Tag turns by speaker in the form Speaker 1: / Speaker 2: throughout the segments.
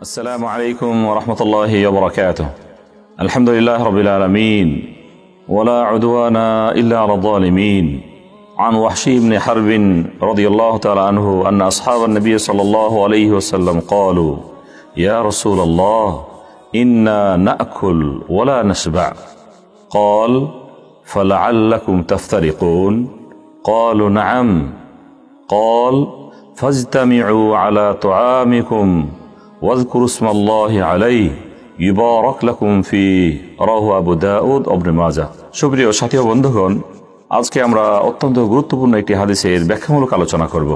Speaker 1: السلام عليكم ورحمة الله وبركاته الحمد لله رب العالمين ولا عدوان إلا على الظالمين عن وحشي بن حرب رضي الله تعالى عنه أن أصحاب النبي صلى الله عليه وسلم قالوا يا رسول الله إنا نأكل ولا نشبع قال فلعلكم تفترقون قالوا نعم قال فاجتمعوا على طعامكم ওয়াজকুর উসমাল্লাহ আলাই ইবারক লাকুম ফি রাহু আবু দাউদ অবনে মাজা সুপ্রিয় সাথী বন্ধুগণ আজকে আমরা অত্যন্ত গুরুত্বপূর্ণ একটি হাদিসের ব্যাখ্যামূলক আলোচনা করব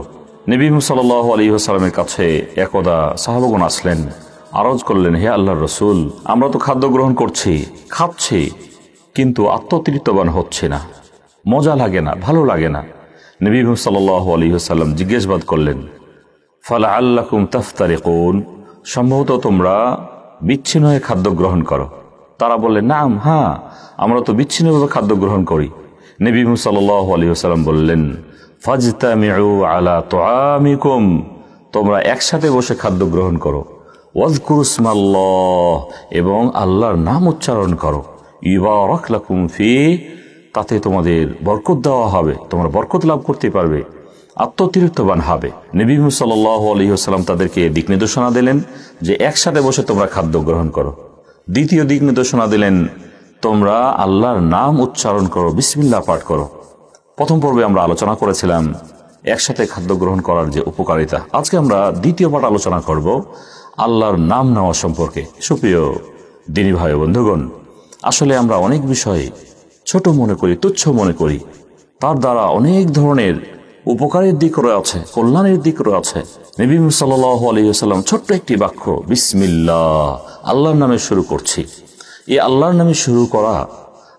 Speaker 1: নবীম সাল আলী আসসালামের কাছে একদা সাহাবগুন আসলেন আরজ করলেন হে আল্লাহ রসুল আমরা তো খাদ্য গ্রহণ করছি খাচ্ছি কিন্তু আত্মতৃপ্তবান হচ্ছে না মজা লাগে না ভালো লাগে না নবীম সাল আলী আসাল্লাম জিজ্ঞেসবাদ করলেন ফালা আল্লাকুম তাফতারে কোন সম্ভবত তোমরা বিচ্ছিন্ন হয়ে খাদ্য গ্রহণ করো তারা বললে নাম হ্যাঁ আমরা তো বিচ্ছিন্নভাবে খাদ্য গ্রহণ করি নবী মুসাল বললেন তোমরা একসাথে বসে খাদ্য গ্রহণ করো এবং আল্লাহর নাম উচ্চারণ করো ইবা ফি তাতে তোমাদের বরকত দেওয়া হবে তোমরা বরকত লাভ করতে পারবে আত্মতিরিক্তবান হবে নবীম সাল্লাহ আলহিহাস্লাম তাদেরকে দিক নির্দেশনা দিলেন যে একসাথে বসে তোমরা খাদ্য গ্রহণ করো দ্বিতীয় দিক নির্দেশনা দিলেন তোমরা আল্লাহর নাম উচ্চারণ করো বিসমিল্লা পাঠ করো প্রথম পর্বে আমরা আলোচনা করেছিলাম একসাথে খাদ্য গ্রহণ করার যে উপকারিতা আজকে আমরা দ্বিতীয় পাঠ আলোচনা করব আল্লাহর নাম নেওয়া সম্পর্কে সুপ্রিয় দিনী ভাই বন্ধুগণ আসলে আমরা অনেক বিষয়ে ছোট মনে করি তুচ্ছ মনে করি তার দ্বারা অনেক ধরনের উপকারের দিক রয়েছে কল্যাণের দিক রয়েছে নবী সাল্লাহ আলহিহাল্লাম ছোট্ট একটি বাক্য বিসমিল্লাহ আল্লাহর নামে শুরু করছি এই আল্লাহর নামে শুরু করা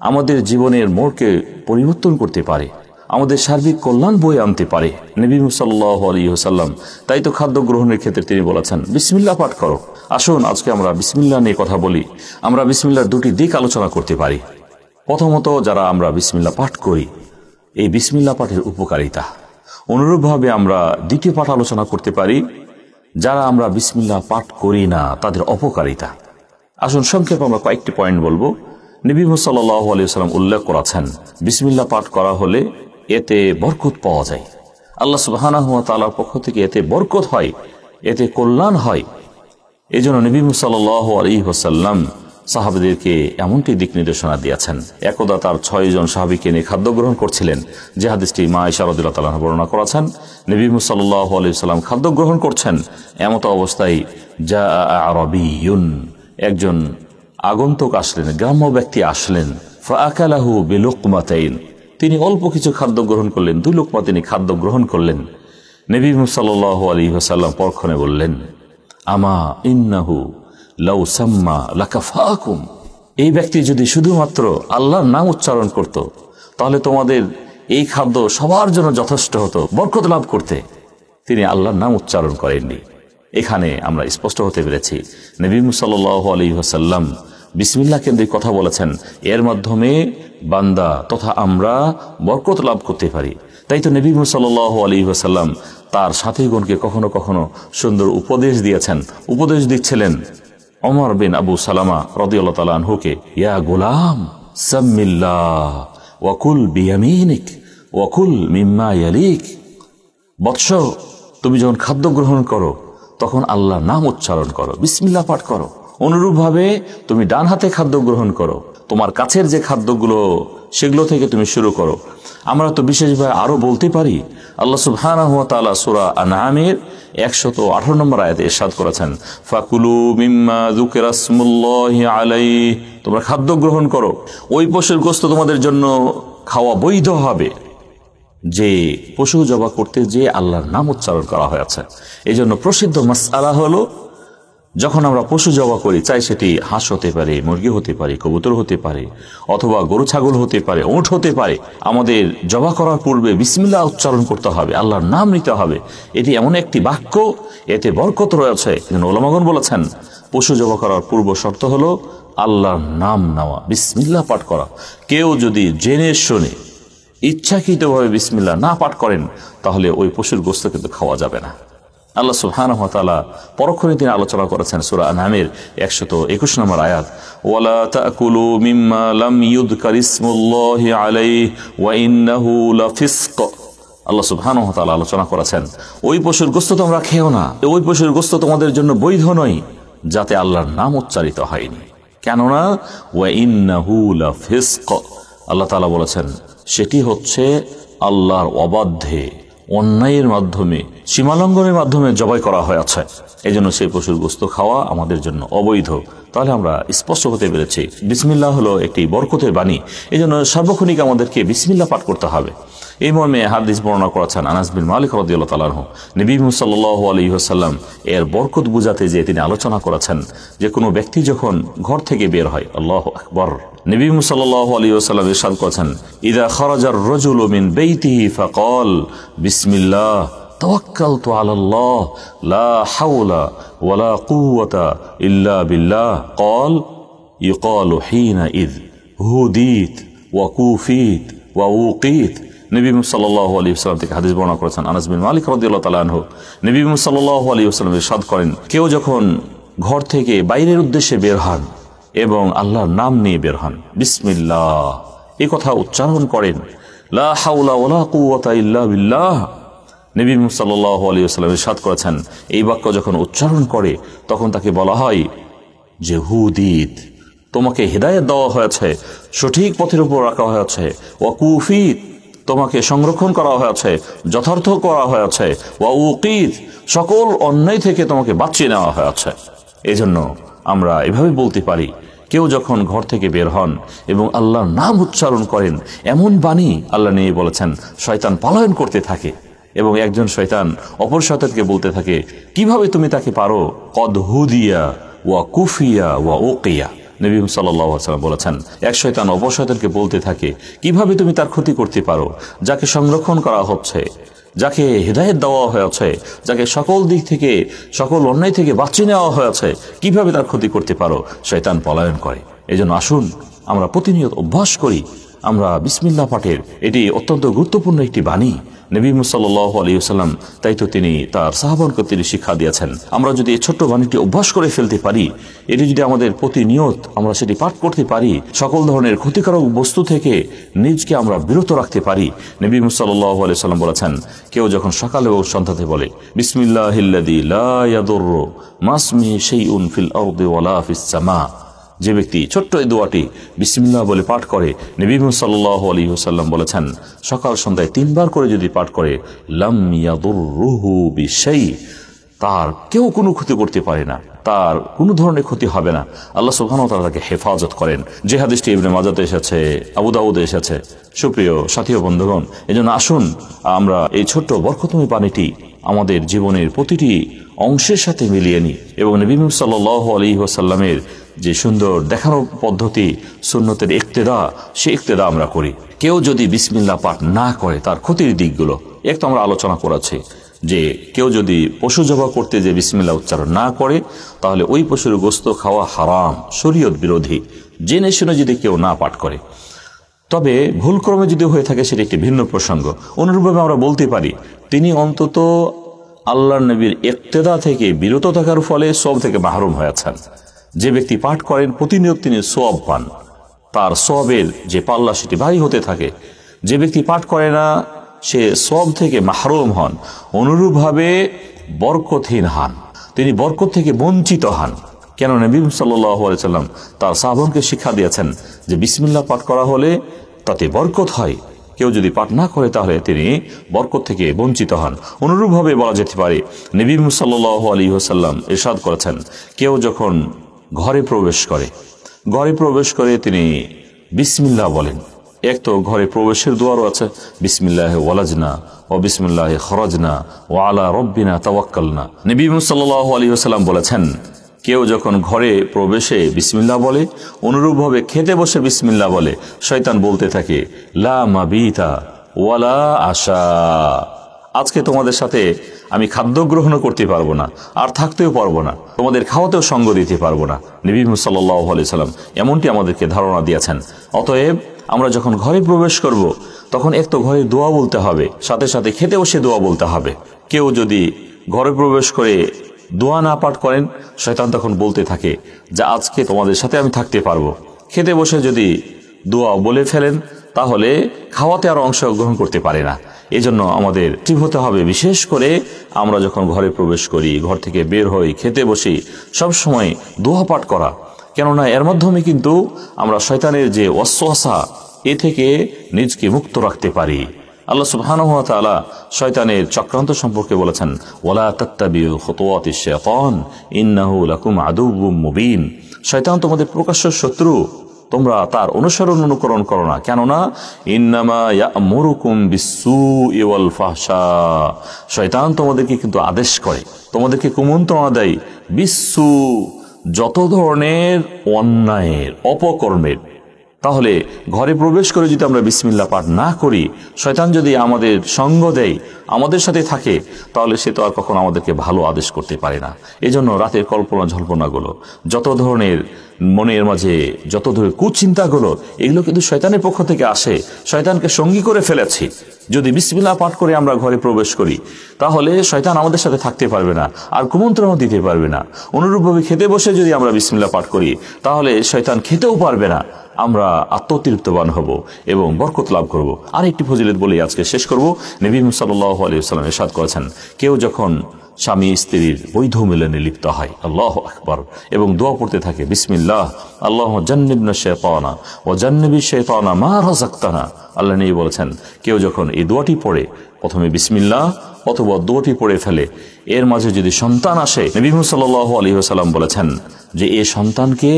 Speaker 1: আমাদের জীবনের মোড়কে পরিবর্তন করতে পারে আমাদের সার্বিক কল্যাণ বই আনতে পারে নবী মুসাল্লাহ আলহিহাল্লাম তাই তো খাদ্য গ্রহণের ক্ষেত্রে তিনি বলেছেন বিসমিল্লা পাঠ করো আসুন আজকে আমরা বিসমিল্লা নিয়ে কথা বলি আমরা বিসমিল্লার দুটি দিক আলোচনা করতে পারি প্রথমত যারা আমরা বিসমিল্লা পাঠ করি এই বিসমিল্লা পাঠের উপকারিতা অনুরূপভাবে আমরা দ্বিতীয় পাঠ আলোচনা করতে পারি যারা আমরা বিসমিল্লা পাঠ করি না তাদের অপকারিতা আসুন সংক্ষেপে আমরা কয়েকটি পয়েন্ট বলবো নবী সাল্লাহ উল্লেখ করেছেন বিসমিল্লা পাঠ করা হলে এতে বরকত পাওয়া যায় আল্লাহ সুবাহ হুয়া তালার পক্ষ থেকে এতে বরকত হয় এতে কল্যাণ হয় এজন্য নবী সাল্লাহ আলী হোসাল্লাম সাহাবিদেরকে এমনটি দিক নির্দেশনা দিয়েছেন একদা তার ছয়জন সাহাবিকে নিয়ে খাদ্য গ্রহণ করছিলেন জেহাদিসটি মা ইশারদুল্লাহ তালাহ বর্ণনা করেছেন নবী মুসাল্লাহ আলাইসাল্লাম খাদ্য গ্রহণ করছেন এমত অবস্থায় যা আরবি ইউন একজন আগন্তক আসলেন গ্রাম্য ব্যক্তি আসলেন ফাকালাহু বেলুকমাতাইন তিনি অল্প কিছু খাদ্য গ্রহণ করলেন দুই লোকমা তিনি খাদ্য গ্রহণ করলেন নবী মুসাল্লাহ আলী হাসাল্লাম পরক্ষণে বললেন আমা ইন্নাহু লাকাফাকুম এই ব্যক্তি যদি শুধুমাত্র আল্লাহর নাম উচ্চারণ করত তাহলে তোমাদের এই খাদ্য সবার জন্য যথেষ্ট হতো বরকত লাভ করতে তিনি আল্লাহর নাম উচ্চারণ করেননি এখানে আমরা স্পষ্ট হতে পেরেছি নবীম সাল আলী সাল্লাম বিসমিল্লা কেন্দ্রিক কথা বলেছেন এর মাধ্যমে বান্দা তথা আমরা বরকত লাভ করতে পারি তাই তো নবী সাল আলী সাল্লাম তার সাথীগণকে কখনো কখনো সুন্দর উপদেশ দিয়েছেন উপদেশ দিচ্ছিলেন অমর বিন আবু সালামা রদিউল্লাহ ইয়া গোলাম ওয়াকুল বিয়ামিনিক ওয়াকুল মিম্মা ইয়ালিক বৎস তুমি যখন খাদ্য গ্রহণ করো তখন আল্লাহ নাম উচ্চারণ করো বিসমিল্লা পাঠ করো অনুরূপভাবে তুমি ডান হাতে খাদ্য গ্রহণ করো তোমার কাছের যে খাদ্যগুলো সেগুলো থেকে তুমি শুরু করো আমরা তো বিশেষভাবে আরও বলতে পারি আল্লাহ সুবহান তালা সুরা আনামের একশত আঠারো নম্বর আয়াতে এরশাদ করেছেন ফাকুলু মিম্মা জুকেরাসমুল্লাহি আলাই তোমরা খাদ্য গ্রহণ করো ওই পশুর গোস্ত তোমাদের জন্য খাওয়া বৈধ হবে যে পশু জবা করতে যে আল্লাহর নাম উচ্চারণ করা হয়েছে এই জন্য প্রসিদ্ধ মাস আলা হলো যখন আমরা পশু জবা করি চাই সেটি হাঁস হতে পারে মুরগি হতে পারে কবুতর হতে পারে অথবা গরু ছাগল হতে পারে ওঁট হতে পারে আমাদের জবা করার পূর্বে বিসমিল্লা উচ্চারণ করতে হবে আল্লাহর নাম নিতে হবে এটি এমন একটি বাক্য এতে বরকত রয়েছে ওলামাগন বলেছেন পশু জবা করার পূর্ব শর্ত হলো আল্লাহর নাম নেওয়া বিসমিল্লা পাঠ করা কেউ যদি জেনে শোনে ইচ্ছাকৃতভাবে বিসমিল্লা না পাঠ করেন তাহলে ওই পশুর গোস্ত কিন্তু খাওয়া যাবে না আল্লাহ সুবহানাহু পরক্ষণে তিনি আলোচনা করেছেন সূরা আনহামের একুশ নম্বর আয়াত ওয়ালা তাকুলু আল্লাহ সুবহান আলোচনা করেছেন ওই পশুর গোস্ত তোমরা খেও না ওই পশুর গোস্ত তোমাদের জন্য বৈধ নয় যাতে আল্লাহর নাম উচ্চারিত হয়নি কেননা আল্লাহ তালা বলেছেন সেটি হচ্ছে আল্লাহর অবাধ্যে অন্যায়ের মাধ্যমে সীমালঙ্ঘনের মাধ্যমে জবাই করা হয়েছে এজন্য সেই পশুর গোস্ত খাওয়া আমাদের জন্য অবৈধ তাহলে আমরা স্পষ্ট হতে পেরেছি বিসমিল্লা হলো একটি বরকতের বাণী এই জন্য সার্বক্ষণিক আমাদেরকে বিসমিল্লা পাঠ করতে হবে এই মর্মে হাদিস বর্ণনা করেছেন আনাস বিন মালিক রদিয়াল্লাহ তালাহ নবী মুসাল্লাহ আলী সাল্লাম এর বরকত বুঝাতে যে তিনি আলোচনা করেছেন যে কোনো ব্যক্তি যখন ঘর থেকে বের হয় আল্লাহ আকবর নবী মুসাল্লাহ আলী আসাল্লাম ইরশাদ করেছেন ইদা খরাজার রজুল মিন বেইতিহি ফকল বিসমিল্লাহ তাওয়াক্কালতু আলাল্লাহ লা হাওলা ওয়ালা কুওয়াতা ইল্লা বিল্লাহ قال يقال حينئذ হুদিত ওয়া কুফিত ওয়া উকিত নবীম সাল্লাহ আলী ইসলাম থেকে হাদিস বর্ণনা করেছেন আনাস বিন মালিক রদিল্লা তালাহ নবী সাল্লাহ আলী ইসলাম সাদ করেন কেউ যখন ঘর থেকে বাইরের উদ্দেশ্যে বের হন এবং আল্লাহর নাম নিয়ে বের হন বিসমিল্লাহ এ কথা উচ্চারণ করেন লা হাউলা ওলা কুয়া ইল্লা বিল্লাহ নবী সাল্লাহ আলী আসসালামের সাদ করেছেন এই বাক্য যখন উচ্চারণ করে তখন তাকে বলা হয় যে হুদিত তোমাকে হৃদায়ত দেওয়া হয়েছে সঠিক পথের উপর রাখা হয়েছে ও কুফিত তোমাকে সংরক্ষণ করা হয়েছে যথার্থ করা হয়েছে ও উকিত সকল অন্যায় থেকে তোমাকে বাঁচিয়ে নেওয়া হয়েছে জন্য আমরা এভাবে বলতে পারি কেউ যখন ঘর থেকে বের হন এবং আল্লাহর নাম উচ্চারণ করেন এমন বাণী আল্লাহ নিয়ে বলেছেন শয়তান পালয়ন করতে থাকে এবং একজন শয়তান অপর শয়তানকে বলতে থাকে কিভাবে তুমি তাকে পারো কদহুদিয়া ওয়া কুফিয়া ওয়া ওকিয়া নবীম সাল্লাম বলেছেন এক শৈতান অপর শয়তানকে বলতে থাকে কিভাবে তুমি তার ক্ষতি করতে পারো যাকে সংরক্ষণ করা হচ্ছে যাকে হৃদায়ত দেওয়া হয়েছে যাকে সকল দিক থেকে সকল অন্যায় থেকে বাঁচিয়ে নেওয়া হয়েছে কিভাবে তার ক্ষতি করতে পারো শয়তান পলায়ন করে এজন্য আসুন আমরা প্রতিনিয়ত অভ্যাস করি আমরা বিসমিল্লা পাঠের এটি অত্যন্ত গুরুত্বপূর্ণ একটি বাণী নবী মুসাল্লাহ আলিউসাল্লাম তাই তো তিনি তার সাহাবনকে তিনি শিক্ষা দিয়েছেন আমরা যদি এই ছোট্ট বাণীটি অভ্যাস করে ফেলতে পারি এটি যদি আমাদের প্রতিনিয়ত আমরা সেটি পাঠ করতে পারি সকল ধরনের ক্ষতিকারক বস্তু থেকে নিজকে আমরা বিরত রাখতে পারি নবী মুসাল্লাহ আলি সাল্লাম বলেছেন কেউ যখন সকালে ও সন্ধ্যাতে বলে হিল্লাদি লা ইয়াদুর মাসমি সেই উনফিল ফিল আউদে ওয়ালা ফিস সামা যে ব্যক্তি ছোট্ট এই দোয়াটি বিসমিল্লাহ বলে পাঠ করে নবী সাল্লাহ আলী সাল্লাম বলেছেন সকাল সন্ধ্যায় তিনবার করে যদি পাঠ করে লাম ইয়াদুরুহু বিশ্বাই তার কেউ কোনো ক্ষতি করতে পারে না তার কোনো ধরনের ক্ষতি হবে না আল্লাহ সুবহানাহু তারা তাকে হেফাজত করেন যে হাদিসটি এমনি মাজাতে এসেছে আবু এসেছে সুপ্রিয় সাথী বন্ধুগণ জন্য আসুন আমরা এই ছোট্ট বরকতমী পানিটি আমাদের জীবনের প্রতিটি অংশের সাথে মিলিয়ে নিই এবং নবীম সাল্লাহ আলী যে সুন্দর দেখানোর পদ্ধতি সুন্নতের একতেদা সে একতেদা আমরা করি কেউ যদি বিসমিল্লা পাঠ না করে তার ক্ষতির দিকগুলো এক তো আমরা আলোচনা করাছে যে কেউ যদি পশু জবা করতে যে বিসমিল্লা উচ্চারণ না করে তাহলে ওই পশুর গোস্ত খাওয়া হারাম শরীয়ত বিরোধী জেনে শুনে যদি কেউ না পাঠ করে তবে ভুলক্রমে যদি হয়ে থাকে সেটা একটি ভিন্ন প্রসঙ্গ অনুরূপভাবে আমরা বলতে পারি তিনি অন্তত আল্লাহ নবীর একতেদা থেকে বিরত থাকার ফলে সব থেকে মাহরুম হয়েছেন যে ব্যক্তি পাঠ করেন প্রতিনিয়ত তিনি সোয়াব পান তার সবের যে পাল্লা সেটি ভারী হতে থাকে যে ব্যক্তি পাঠ করে না সে সব থেকে মাহরুম হন অনুরূপভাবে বরকতহীন হন তিনি বরকত থেকে বঞ্চিত হন কেন নবীম সাল্লাম তার সাহবনকে শিক্ষা দিয়েছেন যে বিসমিল্লা পাঠ করা হলে তাতে বরকত হয় কেউ যদি পাঠ না করে তাহলে তিনি বরকত থেকে বঞ্চিত হন অনুরূপভাবে বলা যেতে পারে নবীম সাল্লাহ আলী এরশাদ করেছেন কেউ যখন ঘরে প্রবেশ করে ঘরে প্রবেশ করে তিনি বিসমিল্লা বলেন এক তো ঘরে প্রবেশের দুয়ারও আছে বিসমিল্লাহ ওয়ালাজনা ও বিসমিল্লাহ খরজনা ও আলা রব্বিনা তাওয়াক্কালনা নবী সাল্লাহ আলী আসাল্লাম বলেছেন কেউ যখন ঘরে প্রবেশে বিসমিল্লা বলে অনুরূপভাবে খেতে বসে বিসমিল্লা বলে শয়তান বলতে থাকে লা মাবিতা ওয়ালা আশা আজকে তোমাদের সাথে আমি খাদ্য গ্রহণ করতে পারবো না আর থাকতেও পারবো না তোমাদের খাওয়াতেও সঙ্গ দিতে পারবো না নবী সাল্লাহ আলি সাল্লাম এমনটি আমাদেরকে ধারণা দিয়েছেন অতএব আমরা যখন ঘরে প্রবেশ করব। তখন এক তো ঘরে দোয়া বলতে হবে সাথে সাথে খেতে বসে দোয়া বলতে হবে কেউ যদি ঘরে প্রবেশ করে দোয়া না পাঠ করেন শৈতান তখন বলতে থাকে যে আজকে তোমাদের সাথে আমি থাকতে পারবো খেতে বসে যদি দোয়া বলে ফেলেন তাহলে খাওয়াতে আর অংশগ্রহণ করতে পারে না এজন্য আমাদের অ্যাক্টিভ হতে হবে বিশেষ করে আমরা যখন ঘরে প্রবেশ করি ঘর থেকে বের হই খেতে বসি সব সময় দোহা পাঠ করা কেননা এর মাধ্যমে কিন্তু আমরা শয়তানের যে অশ্বসা এ থেকে নিজকে মুক্ত রাখতে পারি আল্লাহ সুবাহানুয়ালা শয়তানের চক্রান্ত সম্পর্কে বলেছেন ওলা তত্তাবিউ হতোয়াতি শেতন ইন্নাহু লাকুম আদু মুবিন শয়তান তোমাদের প্রকাশ্য শত্রু তোমরা তার অনুসরণ অনুকরণ করো না কেননা শয়তান তোমাদেরকে কিন্তু আদেশ করে তোমাদেরকে কুমন্ত্রণা দেয় বিশ্বু যত ধরনের অন্যায়ের অপকর্মের তাহলে ঘরে প্রবেশ করে যদি আমরা বিসমিল্লা পাঠ না করি শয়তান যদি আমাদের সঙ্গ দেয় আমাদের সাথে থাকে তাহলে সে তো আর কখনো আমাদেরকে ভালো আদেশ করতে পারে না এজন্য রাতের কল্পনা ঝল্পনাগুলো যত ধরনের মনের মাঝে যত ধরনের কুচিন্তাগুলো এগুলো কিন্তু শয়তানের পক্ষ থেকে আসে শয়তানকে সঙ্গী করে ফেলেছি যদি বিসমিল্লা পাঠ করে আমরা ঘরে প্রবেশ করি তাহলে শয়তান আমাদের সাথে থাকতে পারবে না আর কুমন্ত্রণও দিতে পারবে না অনুরূপভাবে খেতে বসে যদি আমরা বিসমিল্লা পাঠ করি তাহলে শয়তান খেতেও পারবে না আমরা আত্মতৃপ্তবান হব এবং বরকত লাভ করব আর একটি ফজিলত বলে আজকে শেষ করব নবী সাল্লাহ আলী সাল্লাম এরশাদ করেছেন কেউ যখন স্বামী স্ত্রীর বৈধ মিলনে লিপ্ত হয় আল্লাহ আকবর এবং দোয়া পড়তে থাকে বিসমিল্লাহ আল্লাহ শে পাওনা ও শে পাওনা মা রাজাক্তানা আল্লাহ নেই বলেছেন কেউ যখন এই দোয়াটি পড়ে প্রথমে বিসমিল্লাহ অথবা দোয়াটি পড়ে ফেলে এর মাঝে যদি সন্তান আসে নবী সাল্লাহ আলী সাল্লাম বলেছেন যে এ সন্তানকে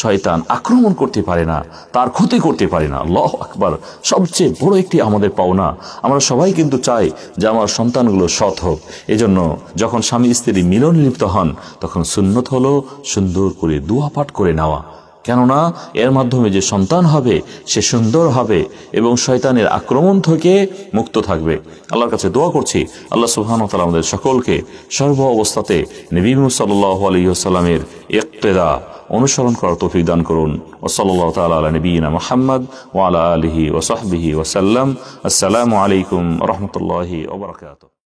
Speaker 1: শয়তান আক্রমণ করতে পারে না তার ক্ষতি করতে পারে না লহ আকবার সবচেয়ে বড় একটি আমাদের পাওনা আমরা সবাই কিন্তু চাই যে আমার সন্তানগুলো সৎ হোক এজন্য যখন স্বামী স্ত্রী মিলন লিপ্ত হন তখন সুন্নত হলো সুন্দর করে দুয়া পাঠ করে নেওয়া কেননা এর মাধ্যমে যে সন্তান হবে সে সুন্দর হবে এবং শয়তানের আক্রমণ থেকে মুক্ত থাকবে আল্লাহর কাছে দোয়া করছি আল্লাহ সুহানতাল আমাদের সকলকে সর্ব অবস্থাতে নবীম সাল্লাহ আলহিহসাল্লামের একতেদা অনুসরণ করার তৌফিক দান করুন সাল্লাল্লাহু তাআলা আলা নবীনা মুহাম্মদ ওয়া আলা আলিহি ওয়া সাহবিহি ওয়া সাল্লাম আসসালামু আলাইকুম ওয়া রাহমাতুল্লাহি ওয়া বারাকাতুহু